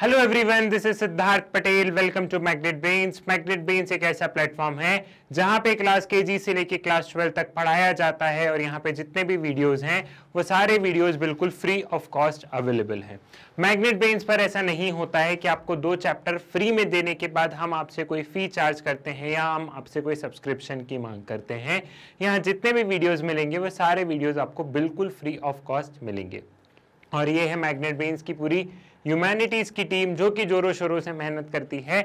Hello everyone this is Siddharth Patel welcome to Magnet Brains Magnet Brains एक ऐसा platform है जहां पे क्लास केजी से लेके क्लास ट्वेल्व तक पढ़ाया जाता है और यहां पे जितने भी वीडियोस हैं वो सारे वीडियोस बिल्कुल फ्री ऑफ कॉस्ट अवेलेबल हैं मैग्नेट बेन्स पर ऐसा नहीं होता है कि आपको दो चैप्टर फ्री में देने के बाद हम आपसे कोई फ़ी चार्ज करते हैं या हम आपसे कोई सब्सक्रिप्शन की मांग करते हैं यहाँ जितने भी वीडियोज़ मिलेंगे वो सारे वीडियोज़ आपको बिल्कुल फ्री ऑफ कॉस्ट मिलेंगे और ये है मैग्नेट बेन्स की पूरी ह्यूमैनिटीज़ की टीम जो कि ज़ोरों शोरों से मेहनत करती है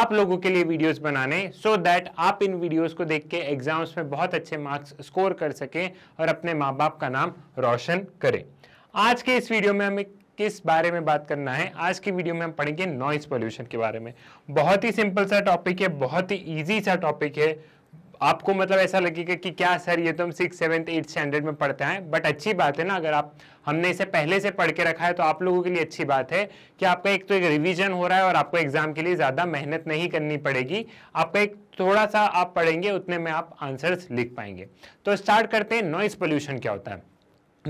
आप लोगों के लिए वीडियोस बनाने सो so दैट आप इन वीडियोस को देख के एग्ज़ाम्स में बहुत अच्छे मार्क्स स्कोर कर सकें और अपने माँ बाप का नाम रोशन करें आज के इस वीडियो में हमें किस बारे में बात करना है आज की वीडियो में हम पढ़ेंगे नॉइस पॉल्यूशन के बारे में बहुत ही सिंपल सा टॉपिक है बहुत ही ईजी सा टॉपिक है आपको मतलब ऐसा लगेगा कि क्या सर ये तो हम सिक्स सेवन्थ एट्थ स्टैंडर्ड में पढ़ते हैं बट अच्छी बात है ना अगर आप हमने इसे पहले से पढ़ के रखा है तो आप लोगों के लिए अच्छी बात है कि आपका एक तो एक रिविजन हो रहा है और आपको एग्जाम के लिए ज़्यादा मेहनत नहीं करनी पड़ेगी आपका एक थोड़ा सा आप पढ़ेंगे उतने में आप आंसर्स लिख पाएंगे तो स्टार्ट करते हैं नॉइस पोल्यूशन क्या होता है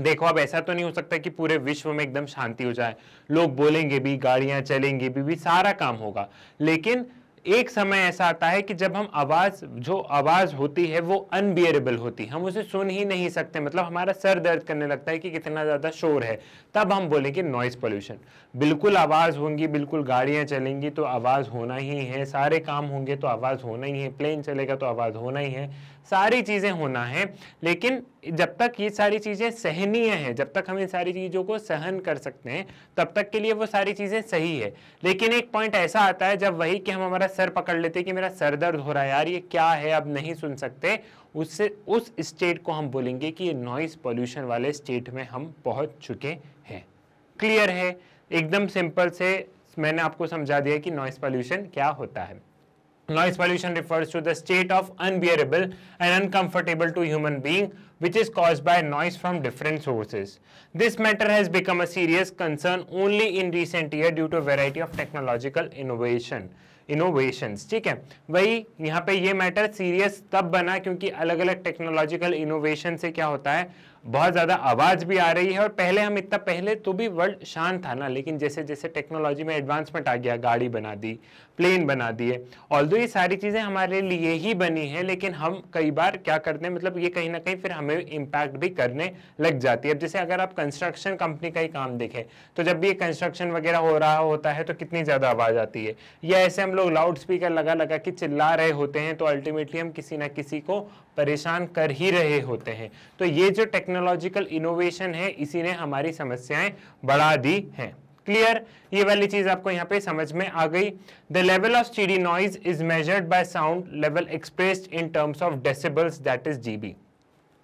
देखो अब ऐसा तो नहीं हो सकता कि पूरे विश्व में एकदम शांति हो जाए लोग बोलेंगे भी गाड़ियां चलेंगी भी, भी सारा काम होगा लेकिन एक समय ऐसा आता है कि जब हम आवाज़ जो आवाज़ होती है वो अनबियरेबल होती है हम उसे सुन ही नहीं सकते मतलब हमारा सर दर्द करने लगता है कि कितना ज़्यादा शोर है तब हम बोलेंगे नॉइज़ पोल्यूशन बिल्कुल आवाज़ होंगी बिल्कुल गाड़ियाँ चलेंगी तो आवाज़ होना ही है सारे काम होंगे तो आवाज़ होना ही है प्लेन चलेगा तो आवाज़ होना ही है सारी चीज़ें होना है लेकिन जब तक ये सारी चीज़ें सहनीय है जब तक हम इन सारी चीज़ों को सहन कर सकते हैं तब तक के लिए वो सारी चीज़ें सही है लेकिन एक पॉइंट ऐसा आता है जब वही कि हम हमारा सर पकड़ लेते हैं कि मेरा सर दर्द हो रहा है यार ये क्या है अब नहीं सुन सकते उससे उस स्टेट को हम बोलेंगे कि ये पॉल्यूशन वाले स्टेट में हम पहुँच चुके हैं क्लियर है एकदम सिंपल से मैंने आपको समझा दिया कि नॉइस पॉल्यूशन क्या होता है Noise pollution refers to the state of unbearable and uncomfortable to human being which is caused by noise from different sources. This matter has become a serious concern only in recent year due to a variety of technological innovation. Innovations ठीक है वही यहाँ पे ये matter serious तब बना क्योंकि अलग अलग टेक्नोलॉजिकल इनोवेशन से क्या होता है बहुत ज़्यादा आवाज़ भी आ रही है और पहले हम इतना पहले तो भी वर्ल्ड शांत था ना लेकिन जैसे जैसे टेक्नोलॉजी में एडवांसमेंट आ गया गाड़ी बना दी प्लेन बना दिए ऑल ये सारी चीज़ें हमारे लिए ही बनी है लेकिन हम कई बार क्या करते हैं मतलब ये कहीं ना कहीं फिर हमें इम्पैक्ट भी करने लग जाती है अब जैसे अगर आप कंस्ट्रक्शन कंपनी का ही काम देखें तो जब भी ये कंस्ट्रक्शन वगैरह हो रहा होता है तो कितनी ज़्यादा आवाज़ आती है या ऐसे हम लोग लाउड स्पीकर लगा लगा के चिल्ला रहे होते हैं तो अल्टीमेटली हम किसी ना किसी को परेशान कर ही रहे होते हैं तो ये जो टेक्नो टेक्नोलॉजिकल इनोवेशन है इसी ने हमारी समस्याएं बढ़ा दी हैं क्लियर ये वाली चीज आपको यहाँ पे समझ में आ गई the level of steady noise is measured by sound level expressed in terms of decibels that is GB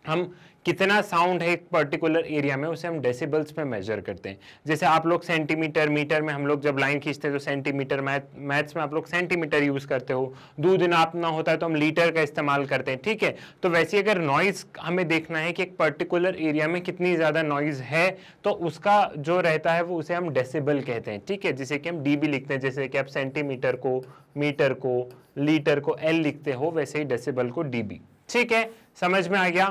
हम कितना साउंड है एक पर्टिकुलर एरिया में उसे हम डेसिबल्स में मेजर करते हैं जैसे आप लोग सेंटीमीटर मीटर में हम लोग जब लाइन खींचते हैं तो सेंटीमीटर मैथ मैथ्स में आप लोग सेंटीमीटर यूज़ करते हो दूध नापना होता है तो हम लीटर का इस्तेमाल करते हैं ठीक है तो वैसे अगर नॉइज़ हमें देखना है कि एक पर्टिकुलर एरिया में कितनी ज़्यादा नॉइज़ है तो उसका जो रहता है वो उसे हम डेसिबल कहते हैं ठीक है जिसे कि हम डी लिखते हैं जैसे कि आप सेंटीमीटर को मीटर को लीटर को एल लिखते हो वैसे ही डेसिबल को डी ठीक है समझ में आ गया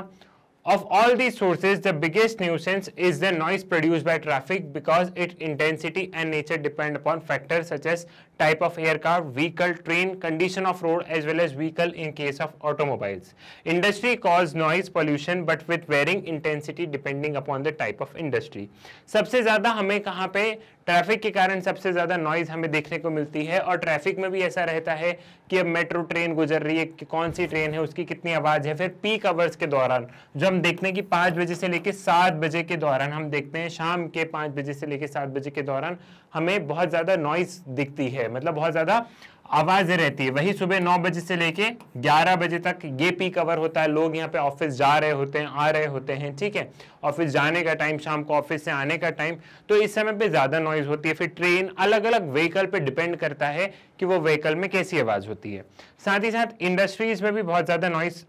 Of all these sources, the biggest nuisance is the noise produced by traffic because its intensity and nature depend upon factors such as type of aircraft vehicle train condition of road as well as vehicle in case of automobiles industry cause noise pollution but with varying intensity depending upon the type of industry सबसे ज्यादा हमें कहाँ पे traffic के कारण सबसे ज्यादा noise हमें देखने को मिलती है और ट्रैफिक में भी ऐसा रहता है कि अब मेट्रो ट्रेन गुजर रही है कि कौन सी ट्रेन है उसकी कितनी आवाज है फिर पीक आवर्स के दौरान जो हम देखते हैं कि पांच बजे से लेकर सात बजे के दौरान हम देखते हैं शाम के पांच बजे से लेकर सात बजे के दौरान हमें बहुत ज़्यादा नॉइज दिखती है मतलब बहुत ज़्यादा आवाज़ें रहती है वही सुबह नौ बजे से लेके ग्यारह बजे तक ये पी कवर होता है लोग यहाँ पे ऑफिस जा रहे होते हैं आ रहे होते हैं ठीक है ऑफिस जाने का टाइम शाम को ऑफिस से आने का टाइम तो इस समय पे ज़्यादा नॉइज़ होती है फिर ट्रेन अलग अलग व्हीकल पे डिपेंड करता है कि वो व्हीकल में कैसी आवाज़ होती है साथ ही साथ इंडस्ट्रीज़ में भी बहुत ज़्यादा नॉइज़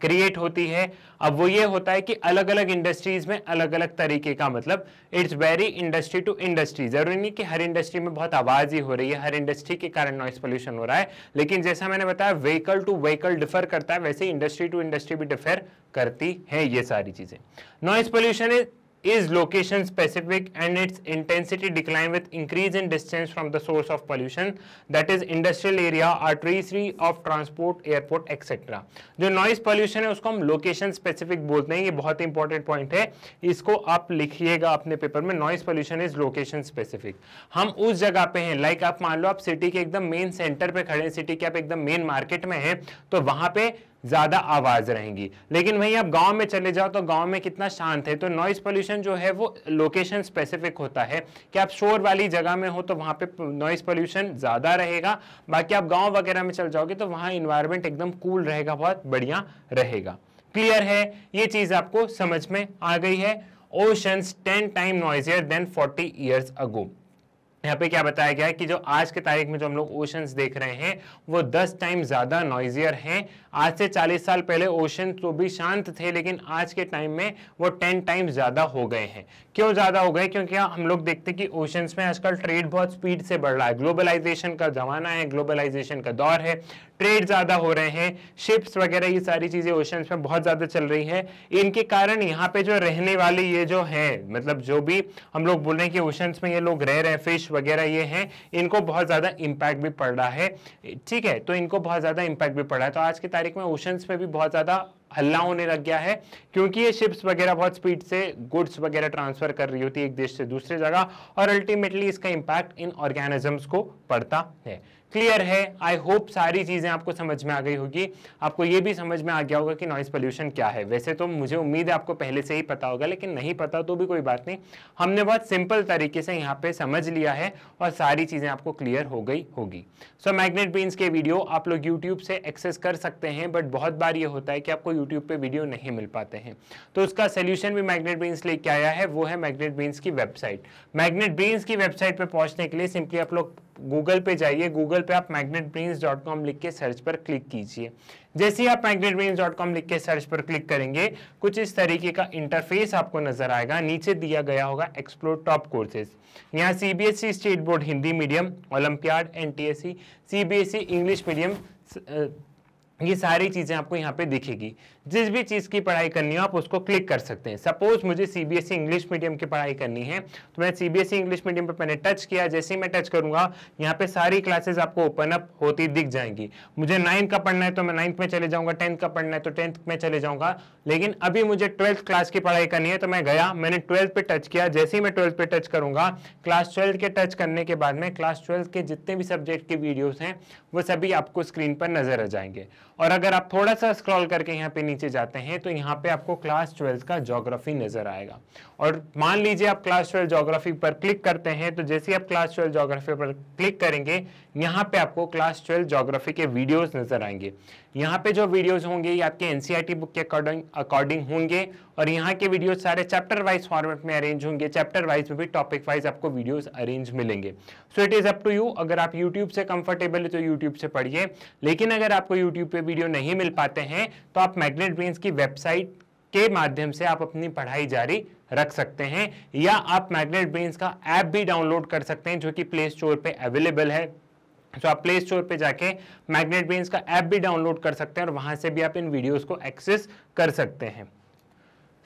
क्रिएट होती है अब वो ये होता है कि अलग अलग इंडस्ट्रीज़ में अलग अलग तरीके का मतलब it's very industry to industry ज़रूरी नहीं कि हर इंडस्ट्री में बहुत आवाज़ ही हो रही है हर इंडस्ट्री के कारण नॉइस पोल्यूशन हो रहा है लेकिन जैसा मैंने बताया व्हीकल टू व्हीकल डिफर करता है वैसे इंडस्ट्री टू इंडस्ट्री भी डिफर करती है ये सारी चीज़ें noise pollution is is location specific and its intensity decline with increase in distance from the source of pollution that is industrial area artery of transport airport etcetera जो noise pollution है उसको हम location specific बोलते हैं ये बहुत important point है इसको आप लिखिएगा अपने पेपर में noise pollution is location specific हम उस जगह पे हैं लाइक like आप मान लो आप सिटी के एकदम मेन सेंटर पे खड़े हैं सिटी के आप एकदम मेन मार्केट में हैं तो वहां पे ज़्यादा आवाज़ रहेंगी लेकिन वहीं आप गांव में चले जाओ तो गांव में कितना शांत है तो नॉइज़ पोल्यूशन जो है वो लोकेशन स्पेसिफिक होता है कि आप शोर वाली जगह में हो तो वहां पे नॉइज़ पोल्यूशन ज़्यादा रहेगा बाकी आप गाँव वगैरह में चल जाओगे तो वहां इन्वायरमेंट एकदम कूल रहेगा बहुत बढ़िया रहेगा क्लियर है ये चीज़ आपको समझ में आ गई है oceans ten time noisier than forty years ago यहाँ पे क्या बताया गया है कि जो आज के तारीख में जो हम लोग ओशंस देख रहे हैं वो दस टाइम ज़्यादा नॉइजियर हैं आज से चालीस साल पहले ओशन तो भी शांत थे लेकिन आज के टाइम में वो टेन टाइम ज़्यादा हो गए हैं क्यों ज़्यादा हो गए क्योंकि हम लोग देखते हैं कि ओशंस में आजकल ट्रेड बहुत स्पीड से बढ़ रहा है ग्लोबलाइजेशन का ज़माना है ग्लोबलाइजेशन का दौर है ट्रेड ज़्यादा हो रहे हैं शिप्स वगैरह ये सारी चीज़ें ओशंस में बहुत ज़्यादा चल रही हैं इनके कारण यहाँ पे जो रहने वाले ये जो हैं मतलब जो भी हम लोग बोल रहे हैं कि ओशंस में ये लोग रह रहे फिश वगैरह ये हैं इनको बहुत ज़्यादा इम्पैक्ट भी पड़ रहा है ठीक है तो इनको बहुत ज़्यादा इम्पैक्ट भी पड़ रहा है तो आज की तारीख में ओशंस में भी बहुत ज़्यादा हल्ला होने लग गया है क्योंकि ये शिप्स वगैरह बहुत स्पीड से गुड्स वगैरह ट्रांसफर कर रही होती है एक देश से दूसरे जगह और अल्टीमेटली इसका इम्पैक्ट इन ऑर्गेनिजम्स को पड़ता है क्लियर है आई होप सारी चीज़ें आपको समझ में आ गई होगी आपको ये भी समझ में आ गया होगा कि नॉइस पोल्यूशन क्या है वैसे तो मुझे उम्मीद है आपको पहले से ही पता होगा लेकिन नहीं पता तो भी कोई बात नहीं हमने बहुत सिंपल तरीके से यहाँ पे समझ लिया है और सारी चीज़ें आपको क्लियर हो गई होगी सो मैग्नेट बीन्स के वीडियो आप लोग यूट्यूब से एक्सेस कर सकते हैं बट बहुत बार ये होता है कि आपको यूट्यूब पर वीडियो नहीं मिल पाते हैं तो उसका सोल्यूशन भी मैग्नेट बीन्स लेके आया है वो है मैग्नेट बीन्स की वेबसाइट मैग्नेट बीन्स की वेबसाइट पर पहुँचने के लिए सिंपली आप लोग गूगल पे जाइए गूगल पे आप कॉम लिख के सर्च पर क्लिक कीजिए जैसे ही आप कॉम लिख के सर्च पर क्लिक करेंगे कुछ इस तरीके का इंटरफेस आपको नजर आएगा नीचे दिया गया होगा एक्सप्लोर टॉप कोर्सेज यहाँ CBSE state board Hindi medium olympiad S C English medium ये सारी चीज़ें आपको यहाँ पे दिखेगी जिस भी चीज़ की पढ़ाई करनी हो आप उसको क्लिक कर सकते हैं सपोज मुझे C B S E English medium की पढ़ाई करनी है तो मैं C B S E English medium पर मैंने टच e किया जैसे ही मैं टच करूंगा यहाँ पे सारी क्लासेस आपको ओपन अप होती दिख जाएंगी मुझे नाइन्थ का पढ़ना है तो मैं नाइन्थ में चले जाऊंगा टेंथ का पढ़ना है तो टेंथ में चले जाऊँगा लेकिन अभी मुझे ट्वेल्थ क्लास की पढ़ाई करनी है तो मैं गया मैंने ट्वेल्थ पर टच किया जैसे ही मैं ट्वेल्थ पे टच करूंगा क्लास ट्वेल्थ के टच करने के बाद में क्लास ट्वेल्थ के जितने भी सब्जेक्ट के वीडियोज़ हैं वो सभी आपको स्क्रीन पर नजर आ जाएंगे और अगर आप थोड़ा सा स्क्रॉल करके यहाँ पे नीचे जाते हैं तो यहाँ पे आपको क्लास ट्वेल्थ का जोग्राफी नजर आएगा और मान लीजिए आप क्लास ट्वेल्थ जोग्राफी पर क्लिक करते हैं तो जैसे आप क्लास ट्वेल्थ जोग्राफी पर क्लिक करेंगे यहाँ पे आपको क्लास ट्वेल्थ जोग्राफी के वीडियोज नजर आएंगे यहाँ पे जो वीडियोज होंगे ये आपके एनसीआरटी बुक e के अकॉर्डिंग अकॉर्डिंग होंगे और यहाँ के वीडियोज सारे चैप्टर वाइज फॉर्मेट में अरेंज होंगे चैप्टर वाइज में भी टॉपिक वाइज आपको वीडियोज अरेंज मिलेंगे so it is up to you अगर आप यूट्यूब से कंफर्टेबल है तो यूट्यूब से पढ़िए लेकिन अगर आपको यूट्यूब पे वीडियो नहीं मिल पाते हैं तो आप मैग्नेट ब्रेन्स की वेबसाइट के माध्यम से आप अपनी पढ़ाई जारी रख सकते हैं या आप मैग्नेट ब्रेन्स का ऐप भी डाउनलोड कर सकते हैं जो कि प्ले स्टोर पर अवेलेबल है तो आप प्ले स्टोर पे जाके मैग्नेट ब्रेन्स का ऐप भी डाउनलोड कर सकते हैं और वहां से भी आप इन वीडियोज़ को एक्सेस कर सकते हैं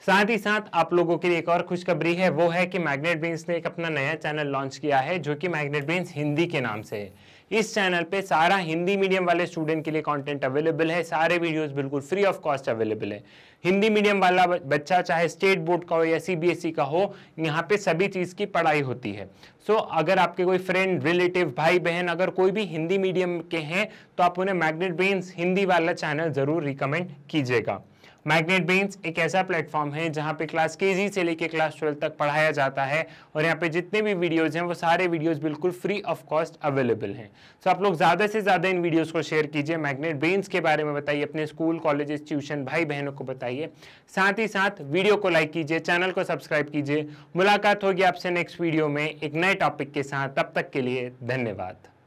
साथ ही साथ आप लोगों के लिए एक और खुशखबरी है वो है कि मैग्नेट ब्रेन्स ने एक अपना नया चैनल लॉन्च किया है जो कि मैग्नेट ब्रेन्स हिंदी के नाम से है इस चैनल पे सारा हिंदी मीडियम वाले स्टूडेंट के लिए कंटेंट अवेलेबल है सारे वीडियोस बिल्कुल फ्री ऑफ कॉस्ट अवेलेबल है हिंदी मीडियम वाला बच्चा चाहे स्टेट बोर्ड का हो या सीबीएसई e का हो यहाँ पे सभी चीज़ की पढ़ाई होती है सो so, अगर आपके कोई फ्रेंड रिलेटिव भाई बहन अगर कोई भी हिंदी मीडियम के हैं तो आप उन्हें मैग्नेट ब्रेन्स हिंदी वाला चैनल ज़रूर रिकमेंड कीजिएगा मैग्नेट बीन्स एक ऐसा प्लेटफॉर्म है जहाँ पे क्लास के से लेके क्लास ट्वेल्व तक पढ़ाया जाता है और यहाँ पे जितने भी वीडियोज़ हैं वो सारे वीडियोज़ बिल्कुल फ्री ऑफ कॉस्ट अवेलेबल हैं सो आप लोग ज़्यादा से ज़्यादा इन वीडियोज़ को शेयर कीजिए मैग्नेट बेंस के बारे में बताइए अपने स्कूल कॉलेजेस ट्यूशन भाई बहनों को बताइए साथ ही साथ वीडियो को लाइक कीजिए चैनल को सब्सक्राइब कीजिए मुलाकात होगी आपसे नेक्स्ट वीडियो में एक नए टॉपिक के साथ तब तक के लिए धन्यवाद